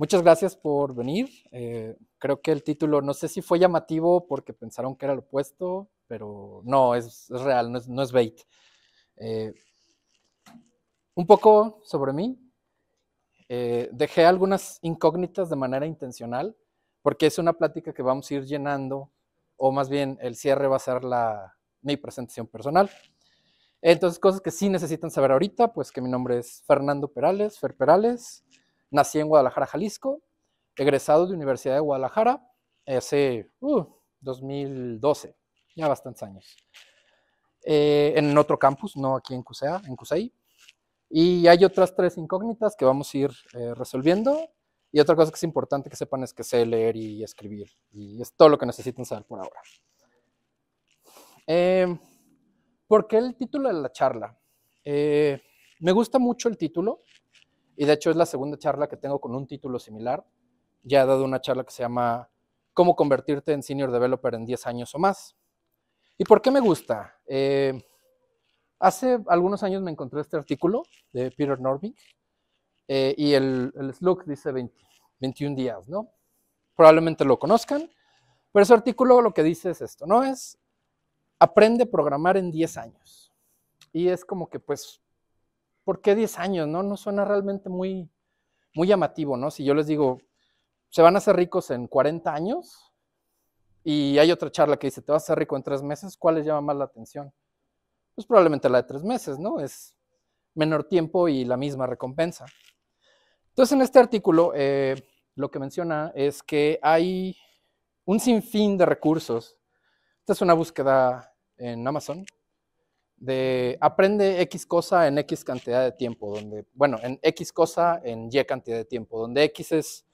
Muchas gracias por venir. Eh, creo que el título, no sé si fue llamativo porque pensaron que era lo opuesto, pero no, es, real, no es, bait. Eh, un poco sobre mí. Eh, dejé algunas incógnitas de manera intencional porque es una plática que vamos a ir llenando, o más bien el cierre va a ser la, mi presentación personal. Entonces, cosas que sí necesitan saber ahorita, pues que mi nombre es Fernando Perales, Fer Perales. Nací en Guadalajara, Jalisco, egresado de Universidad de Guadalajara hace 2012, uh, ya bastantes años. Eh, en otro campus, no aquí en CUSEA, en CUSEI. Y hay otras tres incógnitas que vamos a ir eh, resolviendo. Y otra cosa que es importante que sepan es que sé leer y escribir. Y es todo lo que necesitan saber por ahora. Eh, ¿Por qué el título de la charla? me gusta mucho el título y de hecho es la segunda charla que tengo con un título similar. Ya he dado una charla que se llama Cómo convertirte en senior developer en 10 años o más. ¿Y por qué me gusta? Eh, hace algunos años me encontré este artículo de Peter Norvig eh, y el, el slug dice 20, 21 días, ¿no? Probablemente lo conozcan, pero ese artículo lo que dice es esto, ¿no? Es aprende a programar en 10 años. Y es como que pues ¿por qué 10 años? No, no suena realmente muy, muy llamativo, ¿no? Si yo les digo, se van a hacer ricos en 40 años, y hay otra charla que dice, te vas a hacer rico en tres meses, ¿cuál les llama más la atención? Pues probablemente la de tres meses, ¿no? Es menor tiempo y la misma recompensa. Entonces, en este artículo, eh, lo que menciona es que hay un sinfín de recursos. Esta es una búsqueda en Amazon de aprende X cosa en X cantidad de tiempo, donde, bueno, en X cosa en Y cantidad de tiempo, donde X es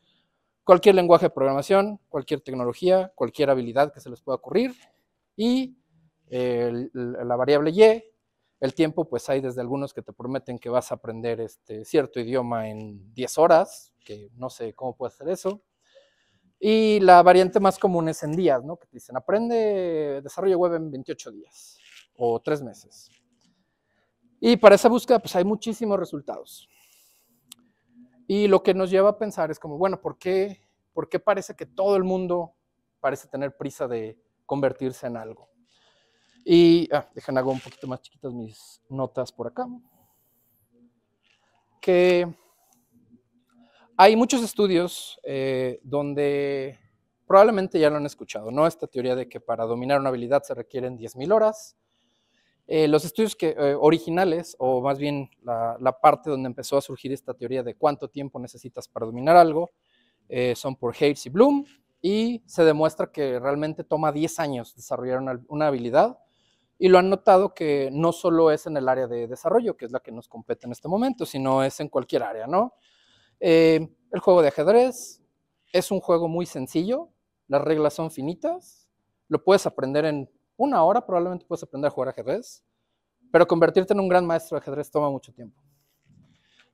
cualquier lenguaje de programación, cualquier tecnología, cualquier habilidad que se les pueda ocurrir, y la variable Y, el tiempo, pues hay desde algunos que te prometen que vas a aprender este cierto idioma en 10 horas, que no sé cómo puede hacer eso. Y la variante más común es en días, ¿no? Que te dicen, aprende desarrollo web en 28 días o tres meses. Y para esa búsqueda, pues hay muchísimos resultados. Y lo que nos lleva a pensar es como, bueno, ¿por qué, ¿por qué parece que todo el mundo parece tener prisa de convertirse en algo? Y dejan ah, dejen hago un poquito más chiquitas mis notas por acá. Que hay muchos estudios eh, donde probablemente ya lo han escuchado, ¿no? Esta teoría de que para dominar una habilidad se requieren 10.000 horas eh, los estudios eh, originales, o más bien la, parte donde empezó a surgir esta teoría de cuánto tiempo necesitas para dominar algo, eh, son por Hayes y Bloom, y se demuestra que realmente toma 10 años desarrollar una, una, habilidad, y lo han notado que no solo es en el área de desarrollo, que es la que nos compete en este momento, sino es en cualquier área, ¿no? el juego de ajedrez es un juego muy sencillo, las reglas son finitas, lo puedes aprender en una hora probablemente puedes aprender a jugar ajedrez, pero convertirte en un gran maestro de ajedrez toma mucho tiempo.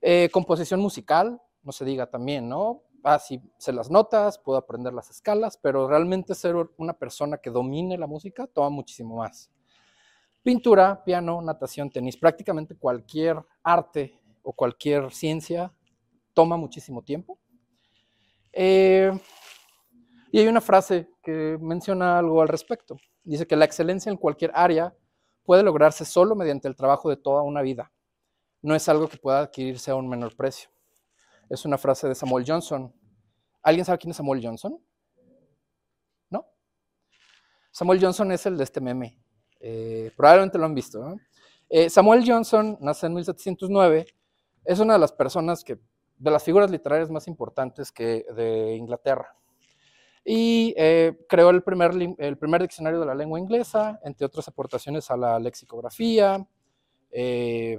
Eh, composición musical, no se diga también, ¿no? Ah, sí, sé las notas, puedo aprender las escalas, pero realmente ser una persona que domine la música toma muchísimo más. Pintura, piano, natación, tenis, prácticamente cualquier arte o cualquier ciencia toma muchísimo tiempo. Eh, y hay una frase que menciona algo al respecto. Dice que la excelencia en cualquier área puede lograrse solo mediante el trabajo de toda una vida. No es algo que pueda adquirirse a un menor precio. Es una frase de Samuel Johnson. ¿Alguien sabe quién es Samuel Johnson? ¿No? Samuel Johnson es el de este meme. Eh, probablemente lo han visto. Eh, Samuel Johnson nace en 1709. Es una de las personas que, de las figuras literarias más importantes que de Inglaterra y eh, creó el primer, el primer diccionario de la lengua inglesa, entre otras aportaciones a la lexicografía, eh,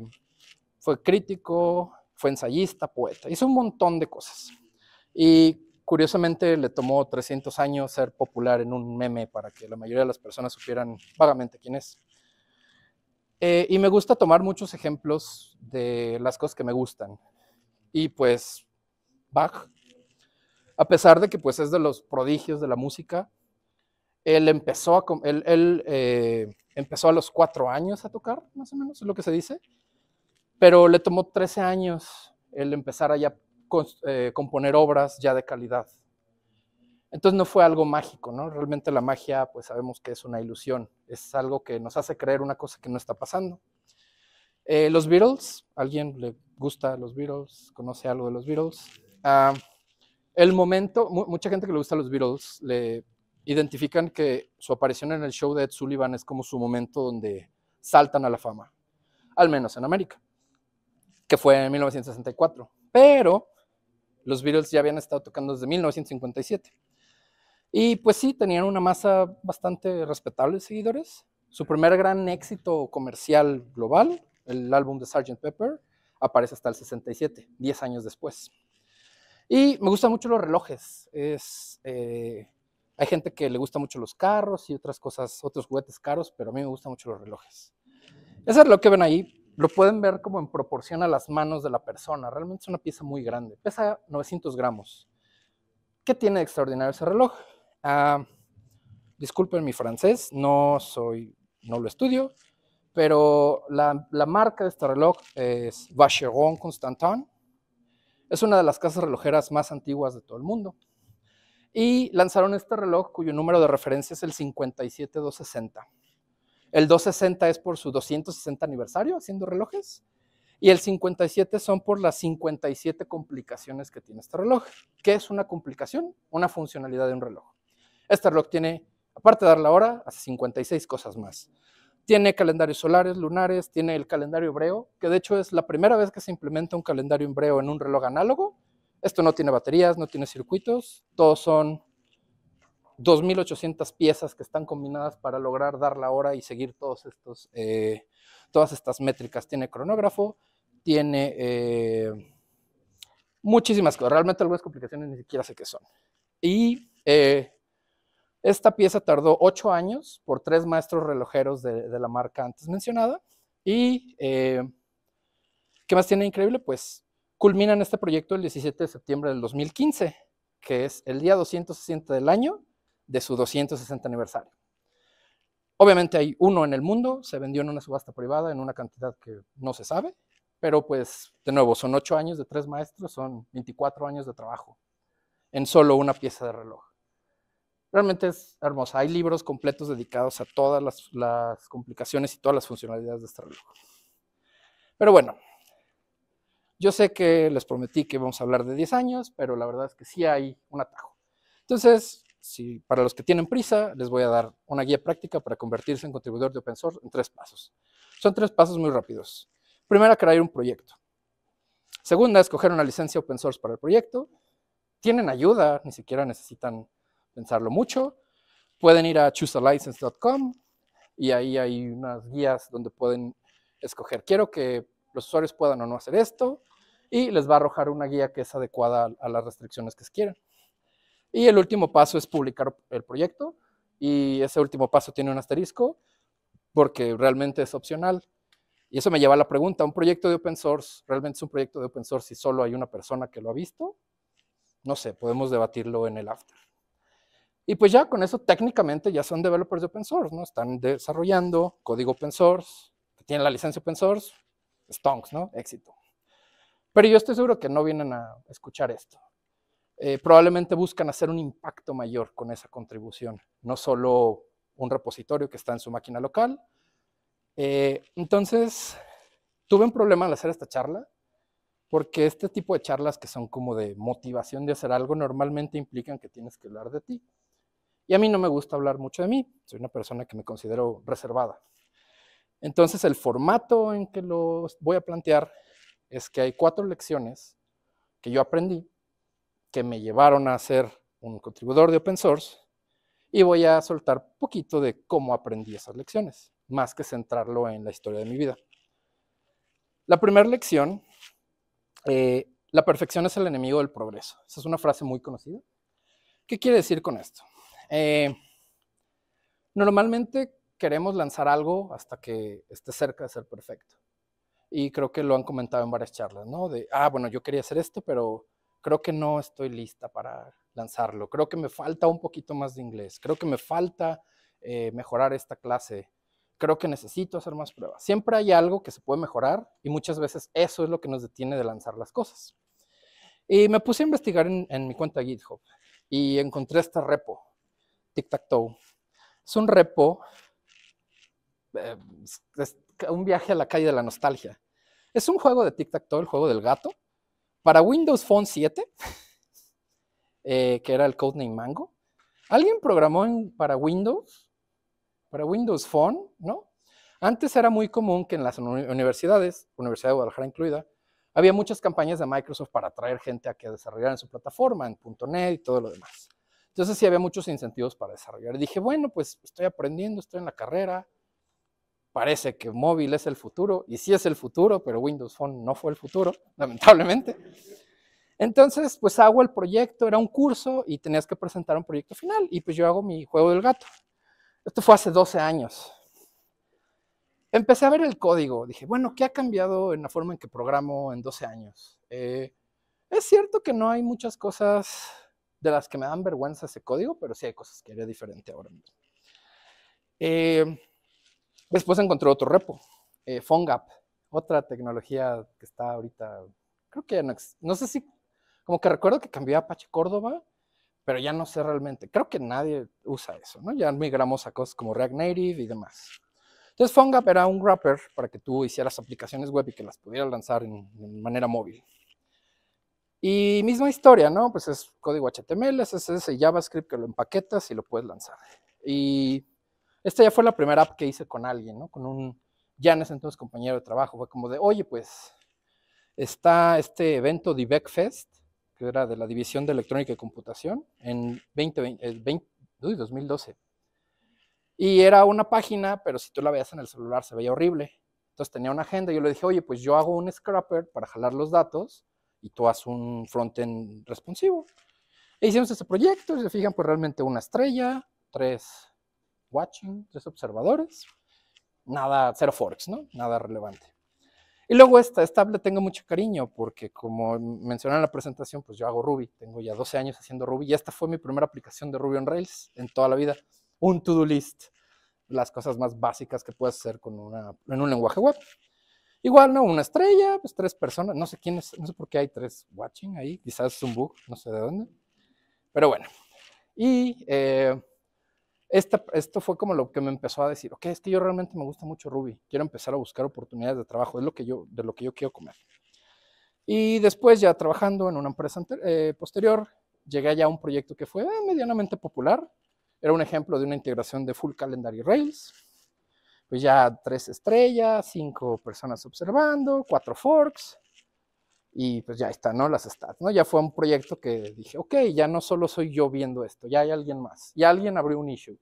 fue crítico, fue ensayista, poeta, hizo un montón de cosas. Y curiosamente le tomó 300 años ser popular en un meme para que la mayoría de las personas supieran vagamente quién es. Eh, y me gusta tomar muchos ejemplos de las cosas que me gustan. Y pues Bach a pesar de que pues es de los prodigios de la música. Él empezó a, eh, empezó a los cuatro años a tocar, más o menos, es lo que se dice, pero le tomó 13 años él empezar a eh, componer obras ya de calidad. Entonces no fue algo mágico, ¿no? Realmente la magia, pues sabemos que es una ilusión, es algo que nos hace creer una cosa que no está pasando. Eh, los Beatles, ¿alguien le gusta los Beatles? ¿Conoce algo de los Beatles? Ah, el momento, mucha gente que le gusta a los Beatles le identifican que su aparición en el show de Ed Sullivan es como su momento donde saltan a la fama, al menos en América, que fue en 1964. Pero los Beatles ya habían estado tocando desde 1957. Y pues sí, tenían una masa bastante respetable de seguidores. Su primer gran éxito comercial global, el álbum de Sgt. Pepper, aparece hasta el 67, 10 años después. Y me gustan mucho los relojes. Eh, hay gente que le gusta mucho los carros y otras cosas, otros juguetes caros, pero a mí me gustan mucho los relojes. ese es lo que ven ahí. Lo pueden ver como en proporción a las manos de la persona. Realmente es una pieza muy grande. Pesa 900 gramos. ¿Qué tiene de extraordinario ese reloj? Ah, disculpen mi francés, no soy, no lo estudio, pero la, la marca de este reloj es Vacheron Constantin es una de las casas relojeras más antiguas de todo el mundo. Y lanzaron este reloj cuyo número de referencia es el 57260. El 260 es por su 260 aniversario haciendo relojes y el 57 son por las 57 complicaciones que tiene este reloj. ¿Qué es una complicación? Una funcionalidad de un reloj. Este reloj tiene, aparte de dar la hora, hace 56 cosas más tiene calendarios solares, lunares, tiene el calendario hebreo, que de hecho es la primera vez que se implementa un calendario hebreo en un reloj análogo. Esto no tiene baterías, no tiene circuitos, todos son 2.800 piezas que están combinadas para lograr dar la hora y seguir todos estos, eh, todas estas métricas. Tiene cronógrafo, tiene eh, muchísimas cosas, realmente algunas complicaciones ni siquiera sé qué son. Y eh, esta pieza tardó ocho años por tres maestros relojeros de, la marca antes mencionada. Y, eh, ¿qué más tiene increíble? Pues culminan este proyecto el 17 de septiembre del 2015, que es el día 260 del año de su 260 aniversario. Obviamente hay uno en el mundo, se vendió en una subasta privada en una cantidad que no se sabe, pero pues de nuevo, son ocho años de tres maestros, son 24 años de trabajo en solo una pieza de reloj realmente es hermosa. Hay libros completos dedicados a todas las, complicaciones y todas las funcionalidades de este reloj. Pero bueno, yo sé que les prometí que vamos a hablar de 10 años, pero la verdad es que sí hay un atajo. Entonces, si, para los que tienen prisa, les voy a dar una guía práctica para convertirse en contribuidor de open source en tres pasos. Son tres pasos muy rápidos. Primera, crear un proyecto. Segunda, escoger una licencia open source para el proyecto. Tienen ayuda, ni siquiera necesitan pensarlo mucho. Pueden ir a choosealicense.com y ahí hay unas guías donde pueden escoger. Quiero que los usuarios puedan o no hacer esto y les va a arrojar una guía que es adecuada a las restricciones que quieran. Y el último paso es publicar el proyecto y ese último paso tiene un asterisco porque realmente es opcional. Y eso me lleva a la pregunta, ¿un proyecto de open source realmente es un proyecto de open source si solo hay una persona que lo ha visto? No sé, podemos debatirlo en el after. Y pues ya con eso técnicamente ya son developers de open source, ¿no? Están desarrollando código open source, tienen la licencia open source, stonks, ¿no? Éxito. Pero yo estoy seguro que no vienen a escuchar esto. Eh, probablemente buscan hacer un impacto mayor con esa contribución, no solo un repositorio que está en su máquina local. Eh, entonces, tuve un problema al hacer esta charla, porque este tipo de charlas que son como de motivación de hacer algo normalmente implican que tienes que hablar de ti. Y a mí no me gusta hablar mucho de mí, soy una persona que me considero reservada. Entonces el formato en que lo voy a plantear es que hay cuatro lecciones que yo aprendí que me llevaron a ser un contribuidor de open source y voy a soltar poquito de cómo aprendí esas lecciones, más que centrarlo en la historia de mi vida. La primera lección, eh, la perfección es el enemigo del progreso. Esa es una frase muy conocida. ¿Qué quiere decir con esto? Eh, normalmente queremos lanzar algo hasta que esté cerca de ser perfecto. Y creo que lo han comentado en varias charlas, ¿no? De, ah, bueno, yo quería hacer esto, pero creo que no estoy lista para lanzarlo. Creo que me falta un poquito más de inglés. Creo que me falta eh, mejorar esta clase. Creo que necesito hacer más pruebas. Siempre hay algo que se puede mejorar y muchas veces eso es lo que nos detiene de lanzar las cosas. Y me puse a investigar en, en mi cuenta GitHub y encontré esta repo tic-tac-toe. Es un repo, eh, un viaje a la calle de la nostalgia. Es un juego de tic-tac-toe, el juego del gato, para Windows Phone 7, eh, que era el codename Mango. Alguien programó para Windows, para Windows Phone, ¿no? Antes era muy común que en las universidades, Universidad de Guadalajara incluida, había muchas campañas de Microsoft para atraer gente a que desarrollaran su plataforma en .NET y todo lo demás. Entonces sí había muchos incentivos para desarrollar. dije, bueno, pues estoy aprendiendo, estoy en la carrera, parece que móvil es el futuro, y sí es el futuro, pero Windows Phone no fue el futuro, lamentablemente. Entonces, pues hago el proyecto, era un curso y tenías que presentar un proyecto final, y pues yo hago mi juego del gato. Esto fue hace 12 años. Empecé a ver el código, dije, bueno, ¿qué ha cambiado en la forma en que programo en 12 años? Eh, es cierto que no hay muchas cosas de las que me dan vergüenza ese código, pero sí hay cosas que haría diferente ahora mismo. Eh, después encontré otro repo, eh, PhoneGap, otra tecnología que está ahorita, creo que no, sé si, como que recuerdo que cambió a Apache Córdoba, pero ya no sé realmente. Creo que nadie usa eso, ¿no? Ya migramos a cosas como React Native y demás. Entonces, PhoneGap era un wrapper para que tú hicieras aplicaciones web y que las pudieras lanzar en, en manera móvil. Y misma historia, ¿no? Pues es código HTML, es ese JavaScript que lo empaquetas y lo puedes lanzar. Y esta ya fue la primera app que hice con alguien, ¿no? Con un, ya en entonces compañero de trabajo. Fue como de, oye, pues está este evento de Fest, que era de la División de Electrónica y Computación, en 2012. Y era una página, pero si tú la veías en el celular se veía horrible. Entonces tenía una agenda y yo le dije, oye, pues yo hago un scrapper para jalar los datos y tú haces un frontend responsivo. E hicimos este proyecto, y se fijan, pues realmente una estrella, tres watching, tres observadores, nada, cero forks, ¿no? Nada relevante. Y luego esta, esta le tengo mucho cariño porque como mencioné en la presentación, pues yo hago Ruby, tengo ya 12 años haciendo Ruby y esta fue mi primera aplicación de Ruby on Rails en toda la vida, un to-do list, las cosas más básicas que puedes hacer con en un lenguaje web. Igual, ¿no? Una estrella, pues tres personas, no sé quiénes, no sé por qué hay tres watching ahí, quizás es un bug, no sé de dónde. Pero bueno, y eh, esta, esto fue como lo que me empezó a decir, ok, es que yo realmente me gusta mucho Ruby, quiero empezar a buscar oportunidades de trabajo, es lo que yo, de lo que yo quiero comer. Y después ya trabajando en una empresa eh, posterior, llegué ya a un proyecto que fue eh, medianamente popular, era un ejemplo de una integración de Full Calendar y Rails, pues ya tres estrellas, cinco personas observando, cuatro forks, y pues ya está, ¿no? Las stats, ¿no? Ya fue un proyecto que dije, ok, ya no solo soy yo viendo esto, ya hay alguien más. Y alguien abrió un issue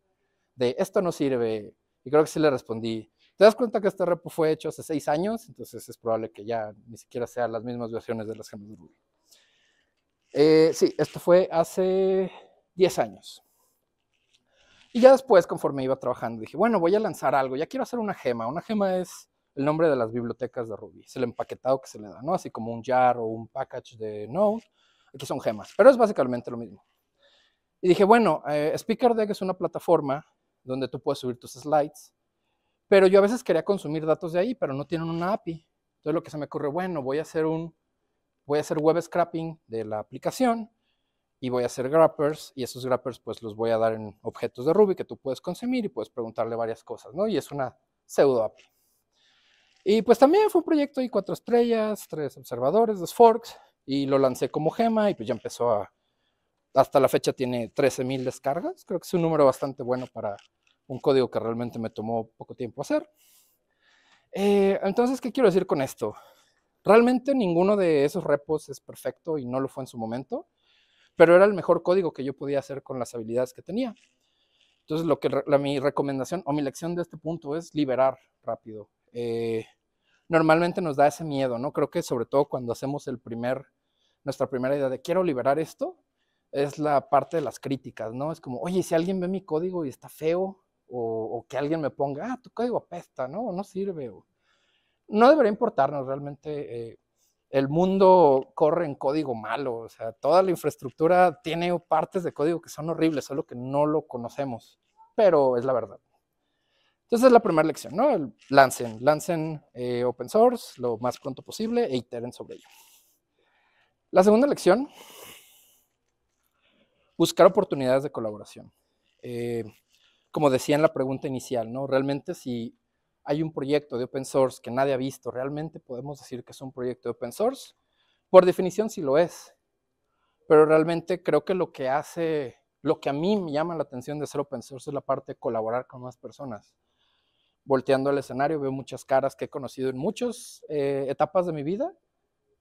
de esto no sirve, y creo que sí le respondí. Te das cuenta que este repo fue hecho hace seis años, entonces es probable que ya ni siquiera sean las mismas versiones de las gemas de Ruby. sí, esto fue hace 10 años. Y ya después, conforme iba trabajando, dije, bueno, voy a lanzar algo, ya quiero hacer una gema. Una gema es el nombre de las bibliotecas de Ruby, es el empaquetado que se le da, ¿no? Así como un jar o un package de Node, aquí son gemas, pero es básicamente lo mismo. Y dije, bueno, eh, SpeakerDeck es una plataforma donde tú puedes subir tus slides, pero yo a veces quería consumir datos de ahí, pero no tienen una API. Entonces lo que se me ocurre, bueno, voy a hacer un, voy a hacer web scrapping de la aplicación y voy a hacer grappers, y esos grappers pues los voy a dar en objetos de Ruby que tú puedes consumir y puedes preguntarle varias cosas, ¿no? Y es una pseudo API. Y pues también fue un proyecto de cuatro estrellas, tres observadores, dos forks y lo lancé como gema y pues ya empezó a... Hasta la fecha tiene 13.000 descargas, creo que es un número bastante bueno para un código que realmente me tomó poco tiempo hacer. Eh, entonces, ¿qué quiero decir con esto? Realmente ninguno de esos repos es perfecto y no lo fue en su momento pero era el mejor código que yo podía hacer con las habilidades que tenía. Entonces, lo que la, mi recomendación o mi lección de este punto es liberar rápido. Eh, normalmente nos da ese miedo, ¿no? Creo que sobre todo cuando hacemos el primer, nuestra primera idea de quiero liberar esto, es la parte de las críticas, ¿no? Es como, oye, si alguien ve mi código y está feo, o, que alguien me ponga, ah, tu código apesta, ¿no? no sirve. No debería importarnos realmente. Eh, el mundo corre en código malo, o sea, toda la infraestructura tiene partes de código que son horribles, solo que no lo conocemos, pero es la verdad. Entonces es la primera lección, ¿no? lancen, lancen eh, open source lo más pronto posible e iteren sobre ello. La segunda lección, buscar oportunidades de colaboración. Eh, como decía en la pregunta inicial, ¿no? Realmente si hay un proyecto de open source que nadie ha visto, ¿realmente podemos decir que es un proyecto de open source? Por definición sí lo es, pero realmente creo que lo que hace, lo que a mí me llama la atención de ser open source es la parte de colaborar con más personas. Volteando al escenario veo muchas caras que he conocido en muchas eh, etapas de mi vida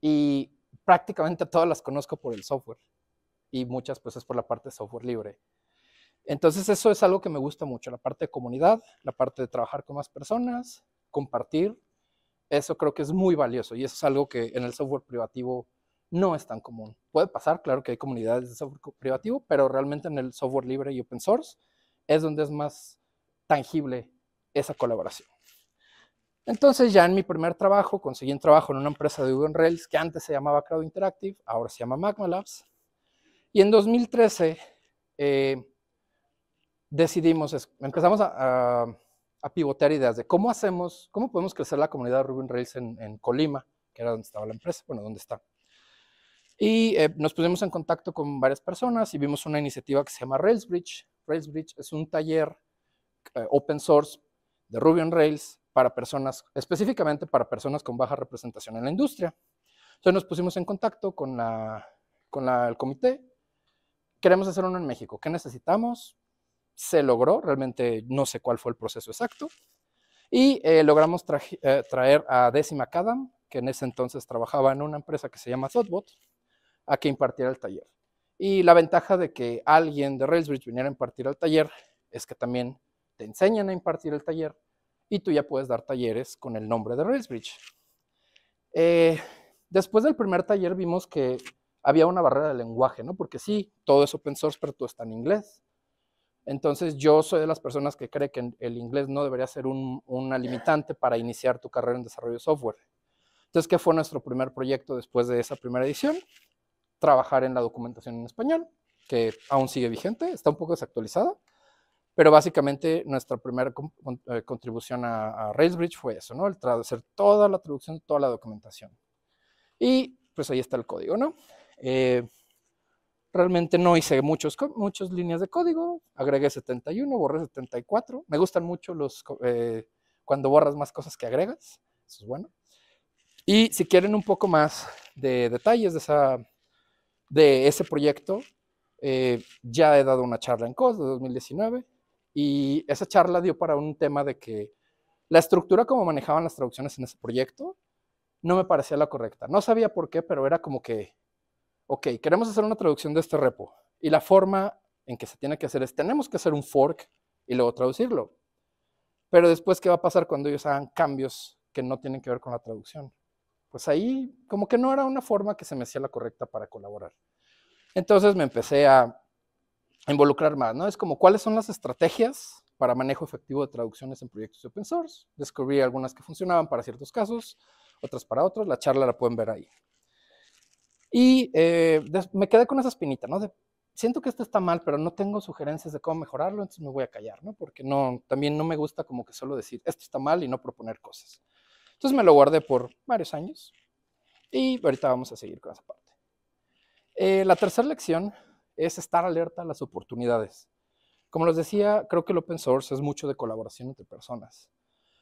y prácticamente todas las conozco por el software y muchas pues es por la parte de software libre. Entonces eso es algo que me gusta mucho, la parte de comunidad, la parte de trabajar con más personas, compartir, eso creo que es muy valioso y eso es algo que en el software privativo no es tan común. Puede pasar, claro que hay comunidades de software privativo, pero realmente en el software libre y open source es donde es más tangible esa colaboración. Entonces ya en mi primer trabajo conseguí un trabajo en una empresa de Google Rails que antes se llamaba Crowd Interactive, ahora se llama Magma Labs. Y en 2013 eh, decidimos, empezamos a, pivotear ideas de cómo hacemos, cómo podemos crecer la comunidad Ruby on Rails en, Colima, que era donde estaba la empresa, bueno, donde está. Y eh, nos pusimos en contacto con varias personas y vimos una iniciativa que se llama RailsBridge. RailsBridge es un taller eh, open source de Ruby on Rails para personas, específicamente para personas con baja representación en la industria. Entonces nos pusimos en contacto con, la, con el comité. Queremos hacer uno en México. ¿Qué necesitamos? se logró, realmente no sé cuál fue el proceso exacto. Y eh, logramos eh, traer a Décima cadam que en ese entonces trabajaba en una empresa que se llama Thoughtbot, a que impartiera el taller. Y la ventaja de que alguien de Railsbridge viniera a impartir el taller es que también te enseñan a impartir el taller y tú ya puedes dar talleres con el nombre de Railsbridge. Eh, después del primer taller vimos que había una barrera de lenguaje, ¿no? Porque sí, todo es open source, pero todo está en inglés. Entonces yo soy de las personas que cree que el inglés no debería ser una limitante para iniciar tu carrera en desarrollo de software. Entonces, ¿qué fue nuestro primer proyecto después de esa primera edición? Trabajar en la documentación en español, que aún sigue vigente, está un poco desactualizada, pero básicamente nuestra primera eh, contribución a, RailsBridge fue eso, ¿no? El traducir toda la traducción, toda la documentación. Y pues ahí está el código, ¿no? Eh, Realmente no hice muchos, muchas líneas de código, agregué 71, borré 74. Me gustan mucho los eh, cuando borras más cosas que agregas, eso es bueno. Y si quieren un poco más de detalles de, esa, de ese proyecto, eh, ya he dado una charla en COS de 2019 y esa charla dio para un tema de que la estructura como manejaban las traducciones en ese proyecto no me parecía la correcta. No sabía por qué, pero era como que ok, queremos hacer una traducción de este repo. Y la forma en que se tiene que hacer es, tenemos que hacer un fork y luego traducirlo. Pero después, ¿qué va a pasar cuando ellos hagan cambios que no tienen que ver con la traducción? Pues ahí como que no era una forma que se me hacía la correcta para colaborar. Entonces me empecé a involucrar más, ¿no? Es como, ¿cuáles son las estrategias para manejo efectivo de traducciones en proyectos de open source? Descubrí algunas que funcionaban para ciertos casos, otras para otros. La charla la pueden ver ahí. Y eh, me quedé con esa espinita, ¿no? De, siento que esto está mal, pero no tengo sugerencias de cómo mejorarlo, entonces me voy a callar, ¿no? Porque no, también no me gusta como que solo decir, esto está mal y no proponer cosas. Entonces me lo guardé por varios años y ahorita vamos a seguir con esa parte. Eh, la tercera lección es estar alerta a las oportunidades. Como les decía, creo que el open source es mucho de colaboración entre personas.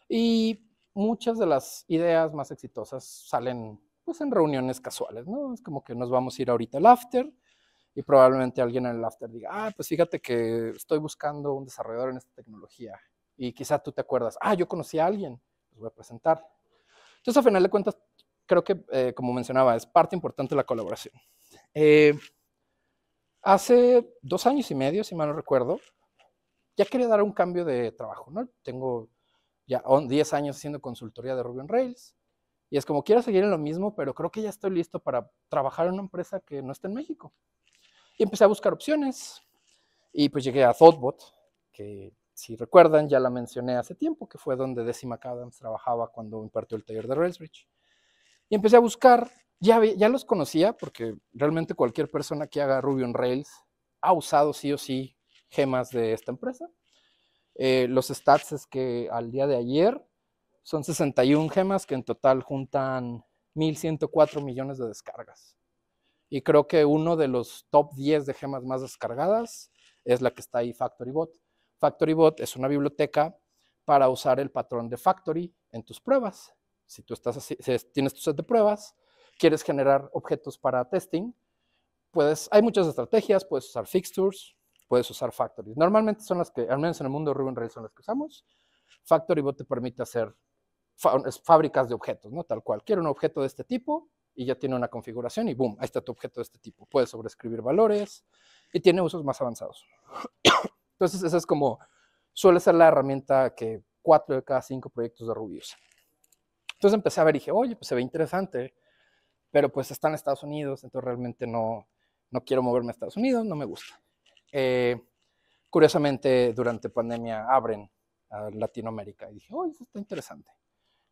Y muchas de las ideas más exitosas salen pues en reuniones casuales, ¿no? Es como que nos vamos a ir ahorita al after y probablemente alguien en el after diga, ah, pues fíjate que estoy buscando un desarrollador en esta tecnología y quizá tú te acuerdas, ah, yo conocí a alguien, les voy a presentar. Entonces, a final de cuentas, creo que, eh, como mencionaba, es parte importante la colaboración. Eh, hace dos años y medio, si mal no recuerdo, ya quería dar un cambio de trabajo, ¿no? Tengo ya 10 años haciendo consultoría de Ruby on Rails, y es como, quiero seguir en lo mismo, pero creo que ya estoy listo para trabajar en una empresa que no está en México. Y empecé a buscar opciones. Y pues llegué a Thoughtbot, que si recuerdan, ya la mencioné hace tiempo, que fue donde Decima McAdams trabajaba cuando impartió el taller de Railsbridge. Y empecé a buscar, ya, ya los conocía, porque realmente cualquier persona que haga Ruby on Rails ha usado sí o sí gemas de esta empresa. Eh, los stats es que al día de ayer son 61 gemas que en total juntan 1.104 millones de descargas. Y creo que uno de los top 10 de gemas más descargadas es la que está ahí, FactoryBot. FactoryBot es una biblioteca para usar el patrón de Factory en tus pruebas. Si tú estás tienes tu set de pruebas, quieres generar objetos para testing, puedes, hay muchas estrategias, puedes usar fixtures, puedes usar factories. Normalmente son las que, al menos en el mundo Ruby on Rails, son las que usamos. Factorybot te permite hacer fábricas de objetos, ¿no? Tal cual. Quiero un objeto de este tipo y ya tiene una configuración y boom, ahí está tu objeto de este tipo. Puedes sobreescribir valores y tiene usos más avanzados. Entonces, esa es como, suele ser la herramienta que cuatro de cada cinco proyectos de Ruby usan. Entonces empecé a ver y dije, oye, pues se ve interesante, pero pues está en Estados Unidos, entonces realmente no, no quiero moverme a Estados Unidos, no me gusta. Eh, curiosamente, durante pandemia abren a Latinoamérica y dije, oye, eso está interesante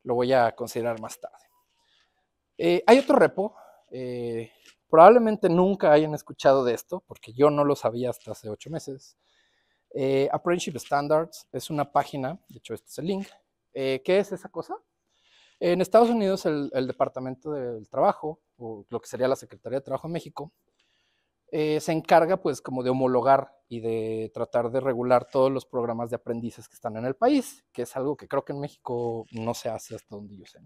lo voy a considerar más tarde. Eh, hay otro repo, eh, probablemente nunca hayan escuchado de esto, porque yo no lo sabía hasta hace ocho meses. Eh, Apprenticeship Standards es una página, de hecho este es el link. ¿Qué es esa cosa? En Estados Unidos el, el Departamento del Trabajo, o lo que sería la Secretaría de Trabajo en México, eh, se encarga pues como de homologar y de tratar de regular todos los programas de aprendices que están en el país, que es algo que creo que en México no se hace hasta donde yo sé.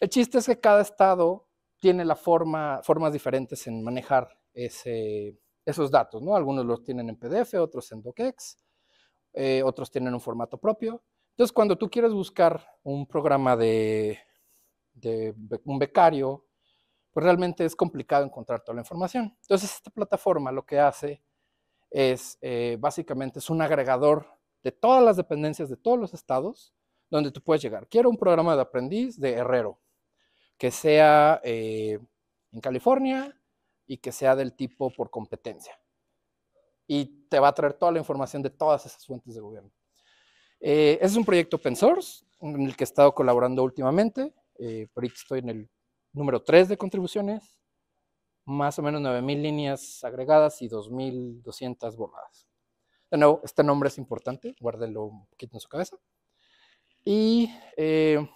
El chiste es que cada estado tiene la formas diferentes en manejar esos datos, ¿no? Algunos los tienen en PDF, otros en DocX, eh, otros tienen un formato propio. Entonces, cuando tú quieres buscar un programa de un becario pues realmente es complicado encontrar toda la información. Entonces, esta plataforma lo que hace es, eh, básicamente, es un agregador de todas las dependencias de todos los estados donde tú puedes llegar. Quiero un programa de aprendiz de herrero que sea eh, en California y que sea del tipo por competencia. Y te va a traer toda la información de todas esas fuentes de gobierno. Eh, es un proyecto open source en el que he estado colaborando últimamente. por ahí estoy en el número 3 de contribuciones, más o menos 9.000 líneas agregadas y 2.200 borradas. De nuevo, este nombre es importante, guárdenlo un poquito en su cabeza. Y eh,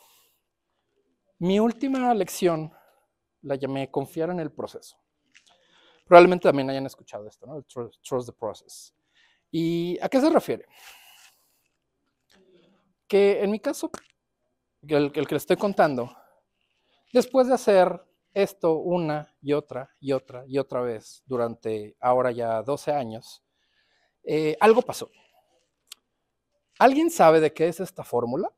mi última lección la llamé confiar en el proceso. Probablemente también hayan escuchado esto, ¿no? trust the process. ¿Y a qué se refiere? Que en mi caso, el, el que le estoy contando, Después de hacer esto una y otra y otra y otra vez durante ahora ya 12 años, eh, algo pasó. ¿Alguien sabe de qué es esta fórmula?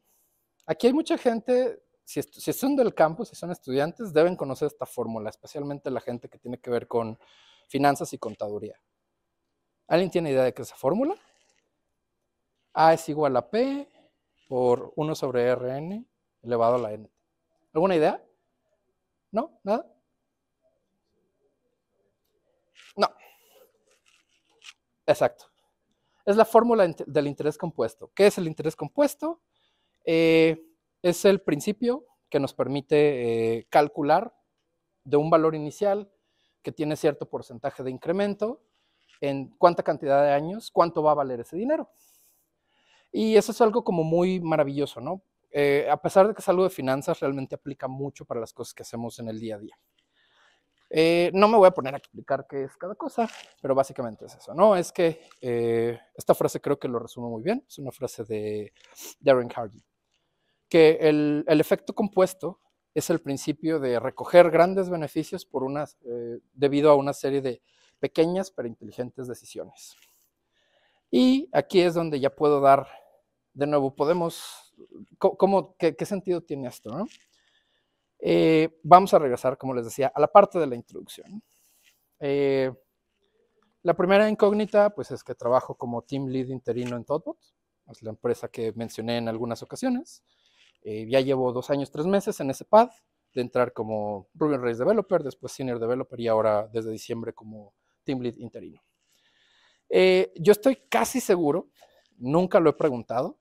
Aquí hay mucha gente, si, son del campus, si son estudiantes, deben conocer esta fórmula, especialmente la gente que tiene que ver con finanzas y contaduría. ¿Alguien tiene idea de qué es esa fórmula? A es igual a P por 1 sobre Rn elevado a la n. ¿Alguna idea? ¿No? ¿Nada? No. Exacto. Es la fórmula del interés compuesto. ¿Qué es el interés compuesto? Eh, es el principio que nos permite eh, calcular de un valor inicial que tiene cierto porcentaje de incremento en cuánta cantidad de años, cuánto va a valer ese dinero. Y eso es algo como muy maravilloso, ¿no? Eh, a pesar de que es algo de finanzas, realmente aplica mucho para las cosas que hacemos en el día a día. Eh, no me voy a poner a explicar qué es cada cosa, pero básicamente es eso, ¿no? Es que eh, esta frase creo que lo resumo muy bien, es una frase de Darren Hardy, que el, efecto compuesto es el principio de recoger grandes beneficios por una, debido a una serie de pequeñas pero inteligentes decisiones. Y aquí es donde ya puedo dar, de nuevo, podemos ¿cómo, qué, sentido tiene esto? Eh, vamos a regresar, como les decía, a la parte de la introducción. Eh, la primera incógnita, pues es que trabajo como team lead interino en Todbot, es la empresa que mencioné en algunas ocasiones. Eh, ya llevo dos años, tres meses en ese pad, de entrar como Ruby Race Developer, después Senior Developer y ahora desde diciembre como Team Lead interino. yo estoy casi seguro, nunca lo he preguntado,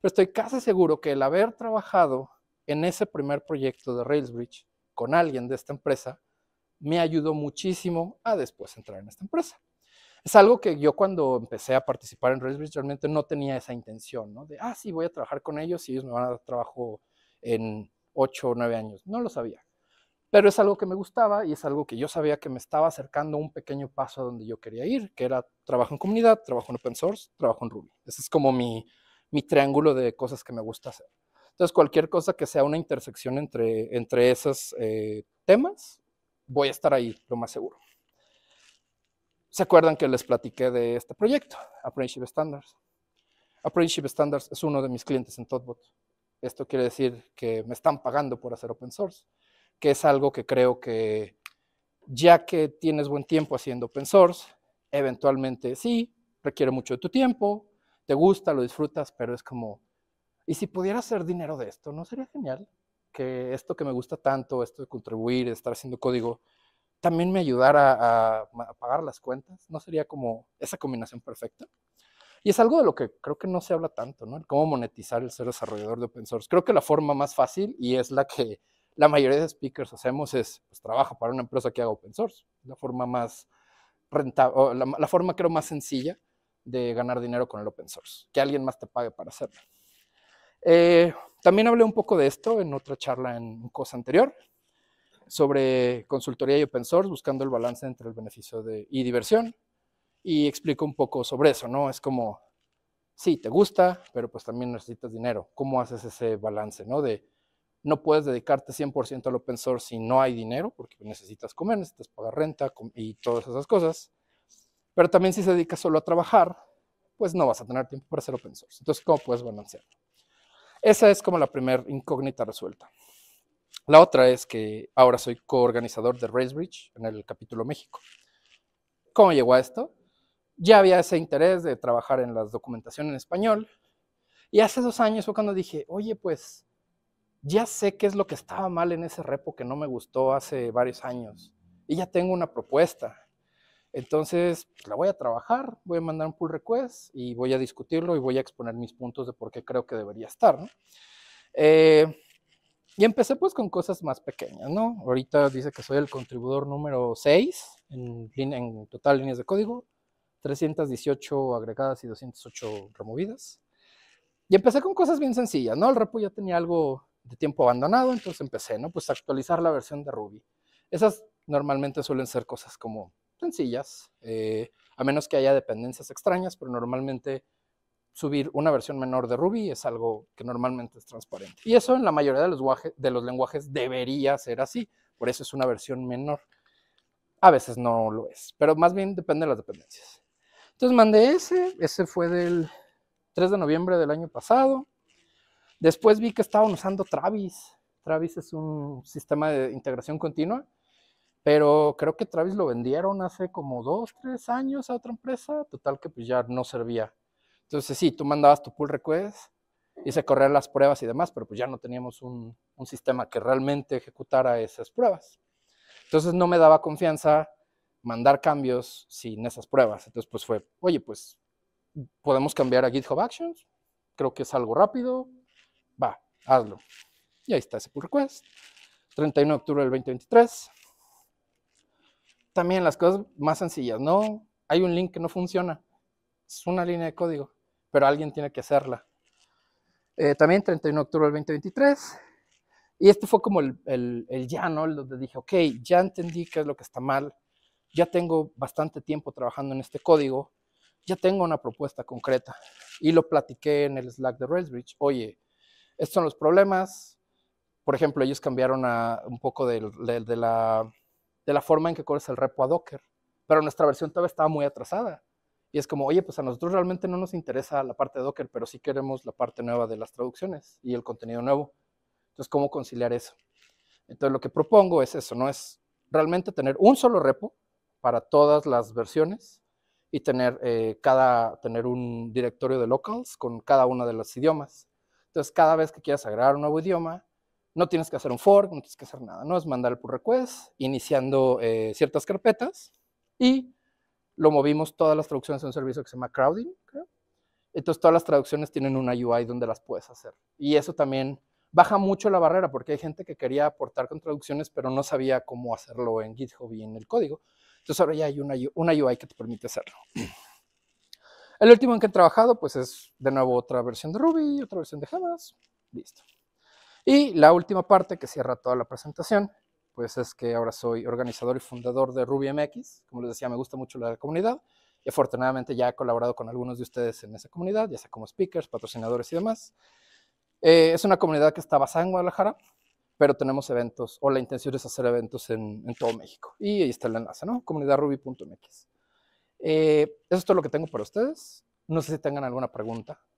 pero estoy casi seguro que el haber trabajado en ese primer proyecto de Railsbridge con alguien de esta empresa me ayudó muchísimo a después entrar en esta empresa. Es algo que yo cuando empecé a participar en Railsbridge realmente no tenía esa intención, ¿no? De, ah, sí, voy a trabajar con ellos y ellos me van a dar trabajo en ocho o nueve años. No lo sabía. Pero es algo que me gustaba y es algo que yo sabía que me estaba acercando un pequeño paso a donde yo quería ir, que era trabajo en comunidad, trabajo en open source, trabajo en Ruby. Ese es como mi mi triángulo de cosas que me gusta hacer. Entonces, cualquier cosa que sea una intersección entre, entre esos eh, temas, voy a estar ahí, lo más seguro. ¿Se acuerdan que les platiqué de este proyecto, Apprenticeship Standards? Apprenticeship Standards es uno de mis clientes en Totbot. Esto quiere decir que me están pagando por hacer open source, que es algo que creo que ya que tienes buen tiempo haciendo open source, eventualmente sí, requiere mucho de tu tiempo, te gusta, lo disfrutas, pero es como, ¿y si pudiera hacer dinero de esto? ¿No sería genial? Que esto que me gusta tanto, esto de contribuir, de estar haciendo código, también me ayudara a, pagar las cuentas. ¿No sería como esa combinación perfecta? Y es algo de lo que creo que no se habla tanto, ¿no? cómo monetizar el ser desarrollador de open source. Creo que la forma más fácil y es la que la mayoría de speakers hacemos es, pues trabajo para una empresa que haga open source. La forma más rentable, la, la forma creo más sencilla de ganar dinero con el open source, que alguien más te pague para hacerlo. Eh, también hablé un poco de esto en otra charla en cosa anterior, sobre consultoría y open source, buscando el balance entre el beneficio y diversión, y explico un poco sobre eso, ¿no? Es como, sí, te gusta, pero pues también necesitas dinero. ¿Cómo haces ese balance, no? De no puedes dedicarte 100% al open source si no hay dinero, porque necesitas comer, necesitas pagar renta y todas esas cosas. Pero también si se dedica solo a trabajar, pues no vas a tener tiempo para hacer open source. Entonces, ¿cómo puedes balancear? Esa es como la primera incógnita resuelta. La otra es que ahora soy coorganizador de RaceBridge en el capítulo México. ¿Cómo llegó a esto? Ya había ese interés de trabajar en la documentación en español. Y hace dos años fue cuando dije, oye, pues ya sé qué es lo que estaba mal en ese repo que no me gustó hace varios años. Y ya tengo una propuesta. Entonces, pues, la voy a trabajar, voy a mandar un pull request y voy a discutirlo y voy a exponer mis puntos de por qué creo que debería estar. Eh, y empecé pues con cosas más pequeñas, ¿no? Ahorita dice que soy el contribuidor número 6 en, en total líneas de código, 318 agregadas y 208 removidas. Y empecé con cosas bien sencillas, ¿no? El repo ya tenía algo de tiempo abandonado, entonces empecé, ¿no? Pues a actualizar la versión de Ruby. Esas normalmente suelen ser cosas como sencillas, eh, a menos que haya dependencias extrañas, pero normalmente subir una versión menor de Ruby es algo que normalmente es transparente. Y eso en la mayoría de los, de los lenguajes debería ser así, por eso es una versión menor. A veces no lo es, pero más bien depende de las dependencias. Entonces mandé ese, ese fue del 3 de noviembre del año pasado. Después vi que estaban usando Travis. Travis es un sistema de integración continua pero creo que Travis lo vendieron hace como dos, tres años a otra empresa, total que pues ya no servía. Entonces sí, tú mandabas tu pull request, hice correr las pruebas y demás, pero pues ya no teníamos un, un sistema que realmente ejecutara esas pruebas. Entonces no me daba confianza mandar cambios sin esas pruebas. Entonces pues fue, oye, pues podemos cambiar a GitHub Actions, creo que es algo rápido, va, hazlo. Y ahí está ese pull request. 31 de octubre del 2023 también las cosas más sencillas. No, hay un link que no funciona. Es una línea de código, pero alguien tiene que hacerla. Eh, también 31 de octubre del 2023. Y este fue como el, el, ya, ¿no? Donde dije, ok, ya entendí qué es lo que está mal. Ya tengo bastante tiempo trabajando en este código. Ya tengo una propuesta concreta. Y lo platiqué en el Slack de RailsBridge. Oye, estos son los problemas. Por ejemplo, ellos cambiaron un poco de la de la forma en que corres el repo a Docker. Pero nuestra versión todavía estaba muy atrasada. Y es como, oye, pues a nosotros realmente no nos interesa la parte de Docker, pero sí queremos la parte nueva de las traducciones y el contenido nuevo. Entonces, ¿cómo conciliar eso? Entonces, lo que propongo es eso, ¿no? Es realmente tener un solo repo para todas las versiones y tener, eh, cada, tener un directorio de locals con cada uno de los idiomas. Entonces, cada vez que quieras agregar un nuevo idioma, no tienes que hacer un fork, no tienes que hacer nada, ¿no? Es mandar el pull request, iniciando eh, ciertas carpetas y lo movimos todas las traducciones a un servicio que se llama Crowding, creo. Entonces todas las traducciones tienen una UI donde las puedes hacer. Y eso también baja mucho la barrera porque hay gente que quería aportar con traducciones pero no sabía cómo hacerlo en GitHub y en el código. Entonces ahora ya hay una, UI que te permite hacerlo. El último en que he trabajado pues es de nuevo otra versión de Ruby, otra versión de Java. Listo. Y la última parte que cierra toda la presentación, pues es que ahora soy organizador y fundador de RubyMX. Como les decía, me gusta mucho la comunidad y afortunadamente ya he colaborado con algunos de ustedes en esa comunidad, ya sea como speakers, patrocinadores y demás. Eh, es una comunidad que está basada en Guadalajara, pero tenemos eventos, o la intención es hacer eventos en, todo México. Y ahí está el enlace, ¿no? Comunidadruby.mx. Eh, eso es todo lo que tengo para ustedes. No sé si tengan alguna pregunta.